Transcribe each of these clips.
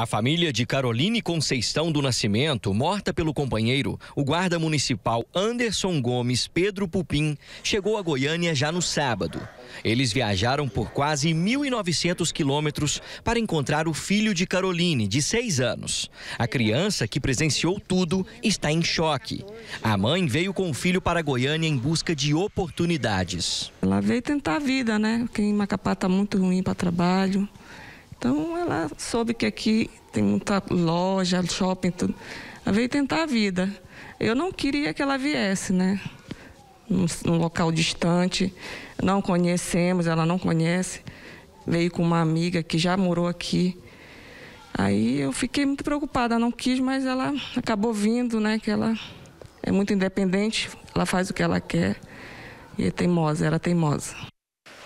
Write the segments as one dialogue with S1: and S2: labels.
S1: A família de Caroline Conceição do Nascimento, morta pelo companheiro, o guarda municipal Anderson Gomes Pedro Pupim, chegou a Goiânia já no sábado. Eles viajaram por quase 1.900 quilômetros para encontrar o filho de Caroline, de 6 anos. A criança, que presenciou tudo, está em choque. A mãe veio com o filho para Goiânia em busca de oportunidades. Ela
S2: veio tentar a vida, né? Porque em Macapá está muito ruim para trabalho. Então ela soube que aqui tem muita loja, shopping, tudo. Ela veio tentar a vida. Eu não queria que ela viesse, né? Num, num local distante, não conhecemos, ela não conhece. Veio com uma amiga que já morou aqui. Aí eu fiquei muito preocupada, não quis, mas ela acabou vindo, né? Que ela é muito independente, ela faz o que ela quer e é teimosa, era é teimosa.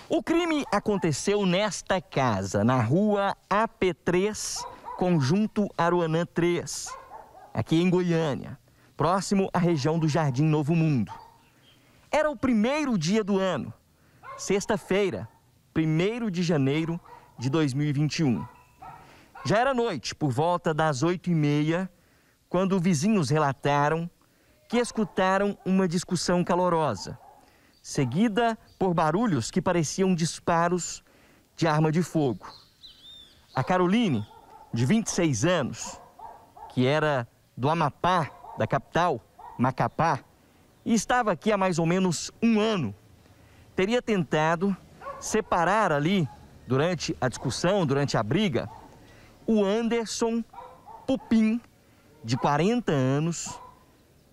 S1: O crime aconteceu nesta casa, na rua AP3, Conjunto Aruanã 3, aqui em Goiânia, próximo à região do Jardim Novo Mundo. Era o primeiro dia do ano, sexta-feira, 1 de janeiro de 2021. Já era noite, por volta das oito e meia, quando vizinhos relataram que escutaram uma discussão calorosa seguida por barulhos que pareciam disparos de arma de fogo. A Caroline, de 26 anos, que era do Amapá, da capital, Macapá, e estava aqui há mais ou menos um ano, teria tentado separar ali, durante a discussão, durante a briga, o Anderson Pupim, de 40 anos,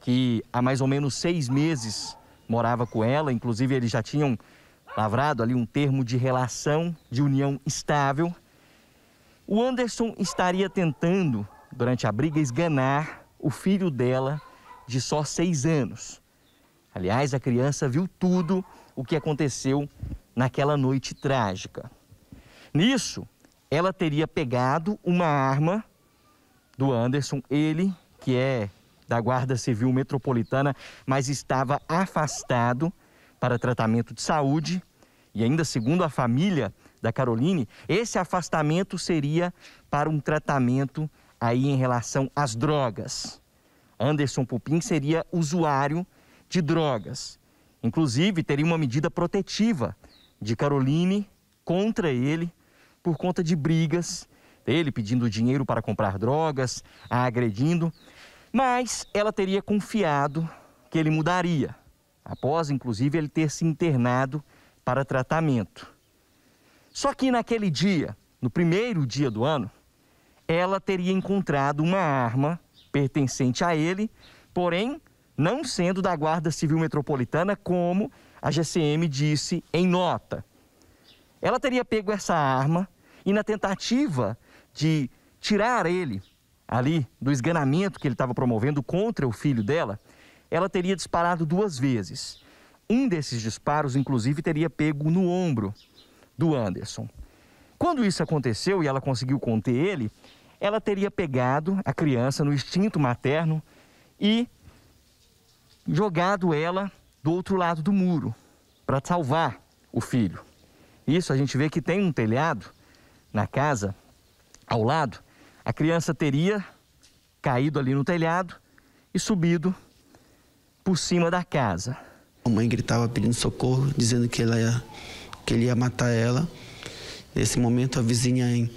S1: que há mais ou menos seis meses morava com ela, inclusive eles já tinham lavrado ali um termo de relação, de união estável. O Anderson estaria tentando, durante a briga, esganar o filho dela, de só seis anos. Aliás, a criança viu tudo o que aconteceu naquela noite trágica. Nisso, ela teria pegado uma arma do Anderson, ele que é da Guarda Civil Metropolitana, mas estava afastado para tratamento de saúde. E ainda segundo a família da Caroline, esse afastamento seria para um tratamento aí em relação às drogas. Anderson Pupim seria usuário de drogas. Inclusive, teria uma medida protetiva de Caroline contra ele por conta de brigas, ele pedindo dinheiro para comprar drogas, a agredindo. Mas ela teria confiado que ele mudaria, após inclusive ele ter se internado para tratamento. Só que naquele dia, no primeiro dia do ano, ela teria encontrado uma arma pertencente a ele, porém não sendo da Guarda Civil Metropolitana, como a GCM disse em nota. Ela teria pego essa arma e, na tentativa de tirar ele ali do esganamento que ele estava promovendo contra o filho dela, ela teria disparado duas vezes. Um desses disparos, inclusive, teria pego no ombro do Anderson. Quando isso aconteceu e ela conseguiu conter ele, ela teria pegado a criança no instinto materno e jogado ela do outro lado do muro para salvar o filho. Isso a gente vê que tem um telhado na casa ao lado a criança teria caído ali no telhado e subido
S3: por cima da casa. A mãe gritava pedindo socorro, dizendo que, ela ia, que ele ia matar ela. Nesse momento, a vizinha em,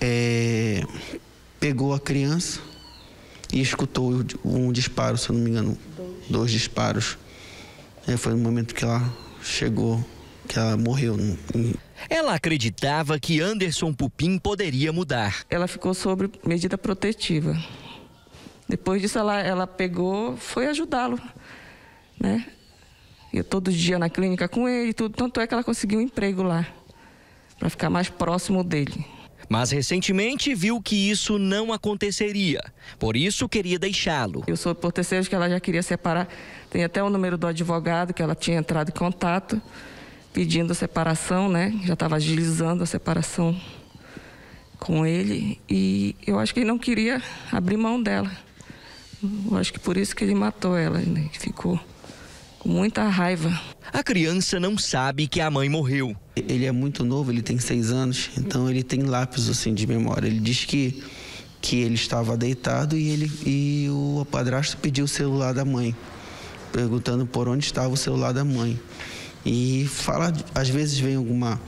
S3: é, pegou a criança e escutou um disparo, se eu não me engano, dois, dois disparos. É, foi no momento que ela chegou, que ela morreu. Ela acreditava que Anderson Pupim poderia mudar.
S2: Ela ficou sobre medida protetiva. Depois disso, ela, ela pegou, foi ajudá-lo, né? Ia todo dia na clínica com ele, tudo. Tanto é que ela conseguiu um emprego lá, para ficar mais próximo dele.
S1: Mas recentemente
S2: viu que isso não aconteceria. Por isso queria deixá-lo. Eu sou por terceiros que ela já queria separar. Tem até o número do advogado que ela tinha entrado em contato pedindo a separação, né? Já estava agilizando a separação com ele e eu acho que ele não queria abrir mão dela. Eu acho que por isso que ele matou ela, né? ficou com muita raiva.
S3: A criança não sabe que a mãe morreu. Ele é muito novo, ele tem seis anos, então ele tem lápis assim de memória. Ele diz que que ele estava deitado e ele e o padrasto pediu o celular da mãe, perguntando por onde estava o celular da mãe e fala, às vezes vem alguma,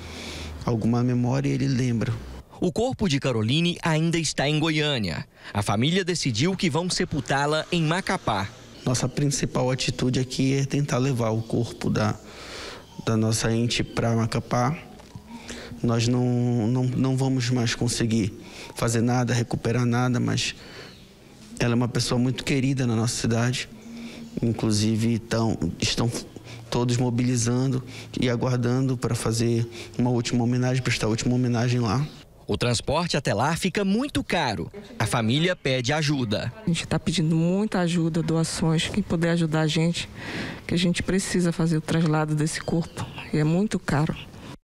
S3: alguma memória e ele lembra. O corpo de Caroline
S1: ainda está em Goiânia. A família decidiu que vão sepultá-la em Macapá.
S3: Nossa principal atitude aqui é tentar levar o corpo da, da nossa ente para Macapá. Nós não, não, não vamos mais conseguir fazer nada, recuperar nada, mas ela é uma pessoa muito querida na nossa cidade. Inclusive, tão, estão todos mobilizando e aguardando para fazer uma última homenagem, prestar a última homenagem lá. O transporte até lá fica muito caro. A família pede ajuda.
S2: A gente está pedindo muita ajuda, doações, quem puder ajudar a gente, que a gente precisa fazer o traslado desse corpo. E é muito caro.